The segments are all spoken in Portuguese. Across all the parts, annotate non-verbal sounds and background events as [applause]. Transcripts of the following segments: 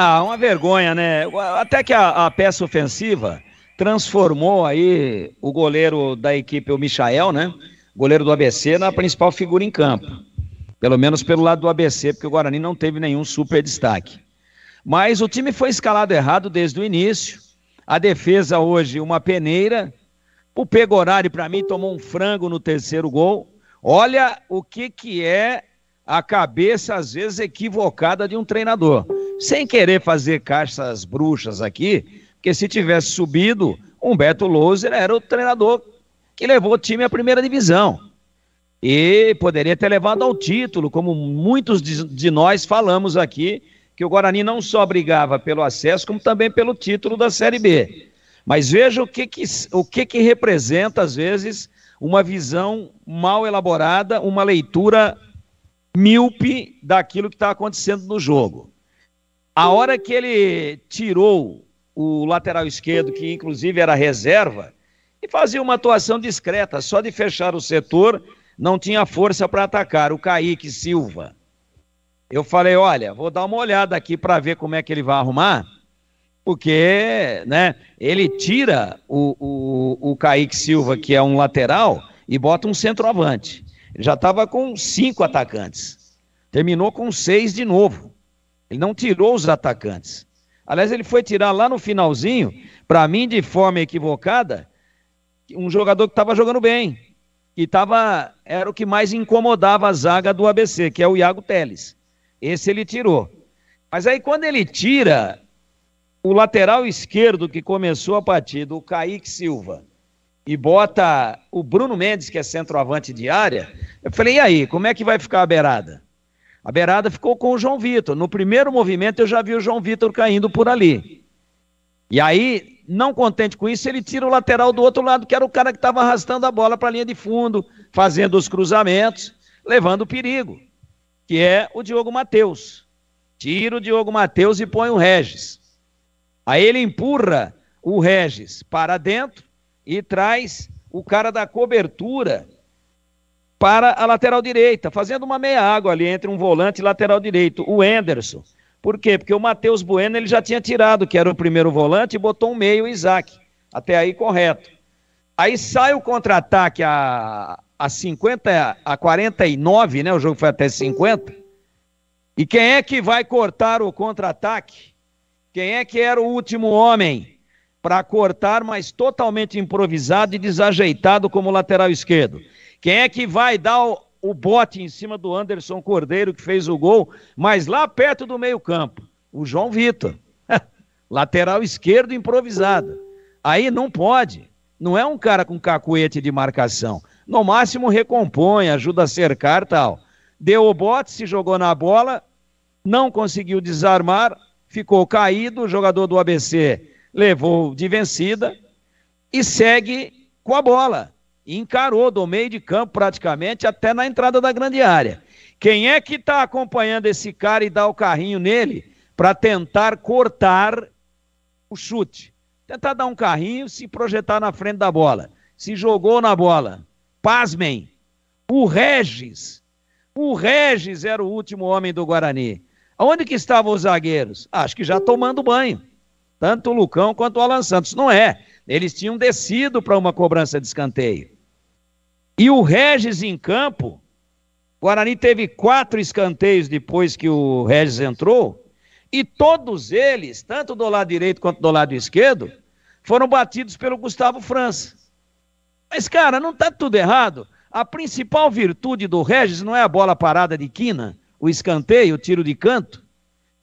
Ah, uma vergonha, né? Até que a, a peça ofensiva transformou aí o goleiro da equipe, o Michael, né? Goleiro do ABC, na principal figura em campo. Pelo menos pelo lado do ABC, porque o Guarani não teve nenhum super destaque. Mas o time foi escalado errado desde o início. A defesa hoje, uma peneira. O Pegorari, para mim, tomou um frango no terceiro gol. Olha o que, que é a cabeça, às vezes, equivocada de um treinador sem querer fazer caixas bruxas aqui, porque se tivesse subido, Humberto Louser era o treinador que levou o time à primeira divisão. E poderia ter levado ao título, como muitos de nós falamos aqui, que o Guarani não só brigava pelo acesso, como também pelo título da Série B. Mas veja o que, que, o que, que representa, às vezes, uma visão mal elaborada, uma leitura míope daquilo que está acontecendo no jogo. A hora que ele tirou o lateral esquerdo, que inclusive era reserva, e fazia uma atuação discreta, só de fechar o setor, não tinha força para atacar. O Kaique Silva. Eu falei: olha, vou dar uma olhada aqui para ver como é que ele vai arrumar, porque né, ele tira o, o, o Kaique Silva, que é um lateral, e bota um centroavante. já estava com cinco atacantes. Terminou com seis de novo. Ele não tirou os atacantes. Aliás, ele foi tirar lá no finalzinho, para mim de forma equivocada, um jogador que estava jogando bem e tava, era o que mais incomodava a zaga do ABC, que é o Iago Teles. Esse ele tirou. Mas aí quando ele tira o lateral esquerdo que começou a partida, o Kaique Silva, e bota o Bruno Mendes, que é centroavante de área, eu falei, e aí, como é que vai ficar a beirada? A beirada ficou com o João Vitor. No primeiro movimento eu já vi o João Vitor caindo por ali. E aí, não contente com isso, ele tira o lateral do outro lado, que era o cara que estava arrastando a bola para a linha de fundo, fazendo os cruzamentos, levando o perigo, que é o Diogo Matheus. Tira o Diogo Matheus e põe o Regis. Aí ele empurra o Regis para dentro e traz o cara da cobertura para a lateral direita, fazendo uma meia água ali entre um volante e lateral direito, o Enderson. Por quê? Porque o Matheus Bueno ele já tinha tirado, que era o primeiro volante, e botou um meio o Isaac. Até aí correto. Aí sai o contra-ataque a, a 50, a 49, né? O jogo foi até 50. E quem é que vai cortar o contra-ataque? Quem é que era o último homem para cortar, mas totalmente improvisado e desajeitado como lateral esquerdo? Quem é que vai dar o, o bote em cima do Anderson Cordeiro, que fez o gol, mas lá perto do meio-campo? O João Vitor. [laughs] Lateral esquerdo improvisado. Aí não pode. Não é um cara com cacuete de marcação. No máximo recompõe, ajuda a cercar tal. Deu o bote, se jogou na bola, não conseguiu desarmar, ficou caído. O jogador do ABC levou de vencida e segue com a bola e encarou do meio de campo praticamente até na entrada da grande área. Quem é que está acompanhando esse cara e dá o carrinho nele para tentar cortar o chute? Tentar dar um carrinho, se projetar na frente da bola. Se jogou na bola. Pasmem, o Regis. O Regis era o último homem do Guarani. Onde que estavam os zagueiros? Acho que já tomando banho. Tanto o Lucão quanto o Alan Santos. Não é. Eles tinham descido para uma cobrança de escanteio. E o Regis em campo, o Guarani teve quatro escanteios depois que o Regis entrou, e todos eles, tanto do lado direito quanto do lado esquerdo, foram batidos pelo Gustavo França. Mas, cara, não está tudo errado. A principal virtude do Regis não é a bola parada de quina, o escanteio, o tiro de canto.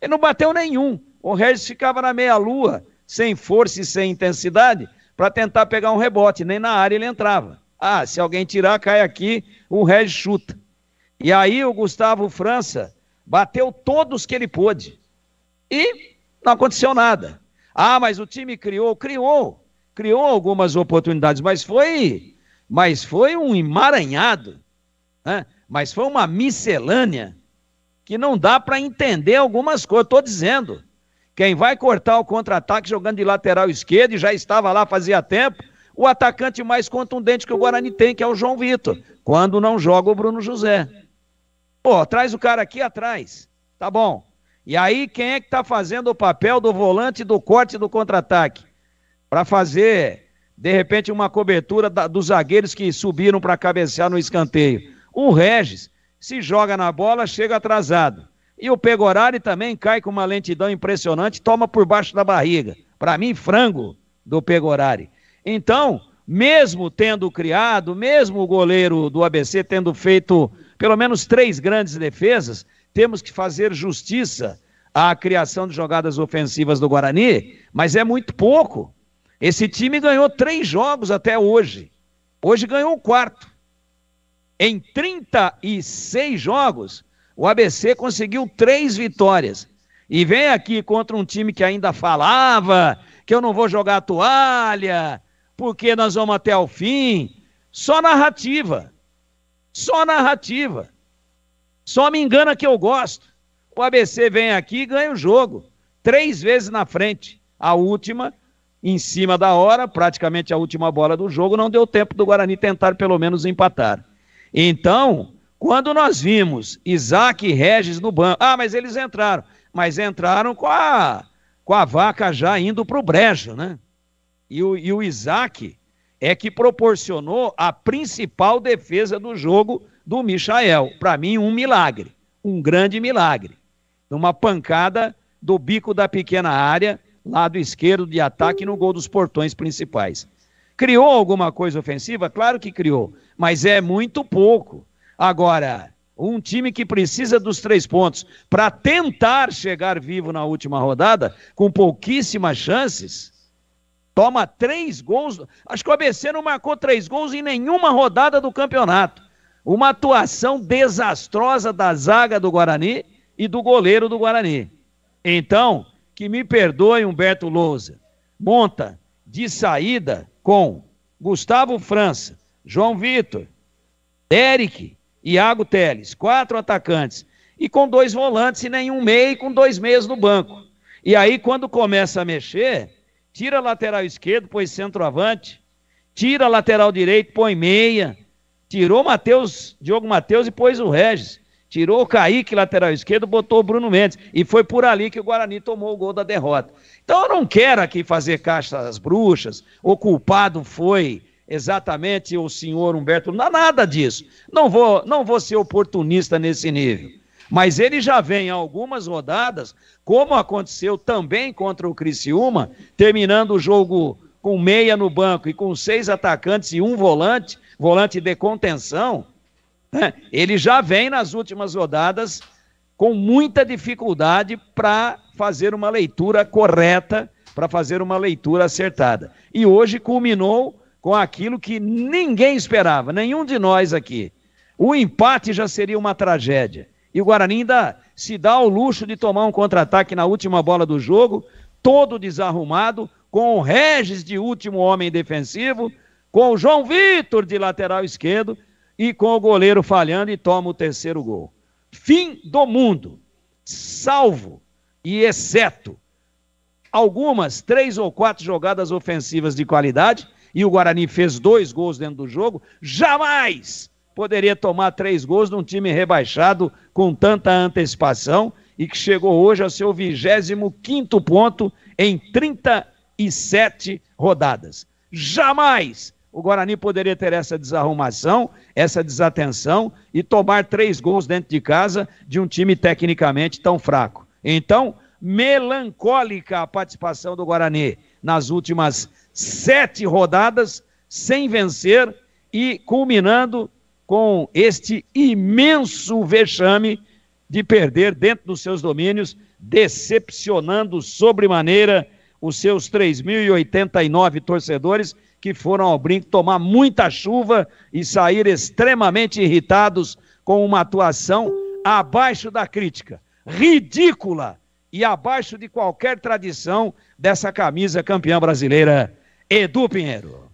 Ele não bateu nenhum. O Regis ficava na meia-lua, sem força e sem intensidade, para tentar pegar um rebote. Nem na área ele entrava. Ah, se alguém tirar, cai aqui, o Regis chuta. E aí o Gustavo França bateu todos que ele pôde. E não aconteceu nada. Ah, mas o time criou, criou, criou algumas oportunidades, mas foi, mas foi um emaranhado, né? mas foi uma miscelânea que não dá para entender algumas coisas. Estou dizendo, quem vai cortar o contra-ataque jogando de lateral esquerdo e já estava lá fazia tempo, o atacante mais contundente que o Guarani tem, que é o João Vitor, quando não joga o Bruno José. Pô, traz o cara aqui atrás. Tá bom. E aí, quem é que tá fazendo o papel do volante do corte do contra-ataque? Para fazer, de repente, uma cobertura da, dos zagueiros que subiram para cabecear no escanteio. O Regis se joga na bola, chega atrasado. E o Pegorari também cai com uma lentidão impressionante, toma por baixo da barriga. Para mim, frango do Pegorari. Então, mesmo tendo criado, mesmo o goleiro do ABC tendo feito pelo menos três grandes defesas, temos que fazer justiça à criação de jogadas ofensivas do Guarani, mas é muito pouco. Esse time ganhou três jogos até hoje. Hoje ganhou o quarto. Em 36 jogos, o ABC conseguiu três vitórias. E vem aqui contra um time que ainda falava que eu não vou jogar toalha, porque nós vamos até o fim. Só narrativa. Só narrativa. Só me engana que eu gosto. O ABC vem aqui e ganha o jogo. Três vezes na frente. A última, em cima da hora, praticamente a última bola do jogo, não deu tempo do Guarani tentar pelo menos empatar. Então, quando nós vimos Isaac e Regis no banco. Ah, mas eles entraram. Mas entraram com a, com a vaca já indo para o brejo, né? e o, e o Isaac é que proporcionou a principal defesa do jogo do Michael. Para mim, um milagre, um grande milagre. Uma pancada do bico da pequena área, lado esquerdo de ataque no gol dos portões principais. Criou alguma coisa ofensiva? Claro que criou, mas é muito pouco. Agora, um time que precisa dos três pontos para tentar chegar vivo na última rodada, com pouquíssimas chances, Toma três gols. Acho que o ABC não marcou três gols em nenhuma rodada do campeonato. Uma atuação desastrosa da zaga do Guarani e do goleiro do Guarani. Então, que me perdoe Humberto Lousa. Monta de saída com Gustavo França, João Vitor, Eric, Iago Teles, quatro atacantes, e com dois volantes e nenhum meio, e com dois meias no banco. E aí, quando começa a mexer, tira lateral esquerdo, põe centroavante, tira lateral direito, põe meia, tirou Matheus, Diogo Matheus e pôs o Regis, tirou o Kaique, lateral esquerdo, botou o Bruno Mendes, e foi por ali que o Guarani tomou o gol da derrota. Então eu não quero aqui fazer caixa às bruxas, o culpado foi exatamente o senhor Humberto, não nada disso, não vou, não vou ser oportunista nesse nível. Mas ele já vem algumas rodadas, como aconteceu também contra o Criciúma, terminando o jogo com meia no banco e com seis atacantes e um volante, volante de contenção, né? ele já vem nas últimas rodadas com muita dificuldade para fazer uma leitura correta, para fazer uma leitura acertada. E hoje culminou com aquilo que ninguém esperava, nenhum de nós aqui. O empate já seria uma tragédia. E o Guarani ainda se dá o luxo de tomar um contra-ataque na última bola do jogo, todo desarrumado, com o Regis de último homem defensivo, com o João Vitor de lateral esquerdo e com o goleiro falhando e toma o terceiro gol. Fim do mundo, salvo e exceto algumas três ou quatro jogadas ofensivas de qualidade e o Guarani fez dois gols dentro do jogo, jamais poderia tomar três gols num time rebaixado com tanta antecipação e que chegou hoje ao seu 25 ponto em 37 rodadas. Jamais o Guarani poderia ter essa desarrumação, essa desatenção e tomar três gols dentro de casa de um time tecnicamente tão fraco. Então, melancólica a participação do Guarani nas últimas sete rodadas, sem vencer e culminando com este imenso vexame de perder dentro dos seus domínios, decepcionando sobremaneira os seus 3.089 torcedores que foram ao brinco tomar muita chuva e sair extremamente irritados com uma atuação abaixo da crítica, ridícula e abaixo de qualquer tradição dessa camisa campeã brasileira, Edu Pinheiro.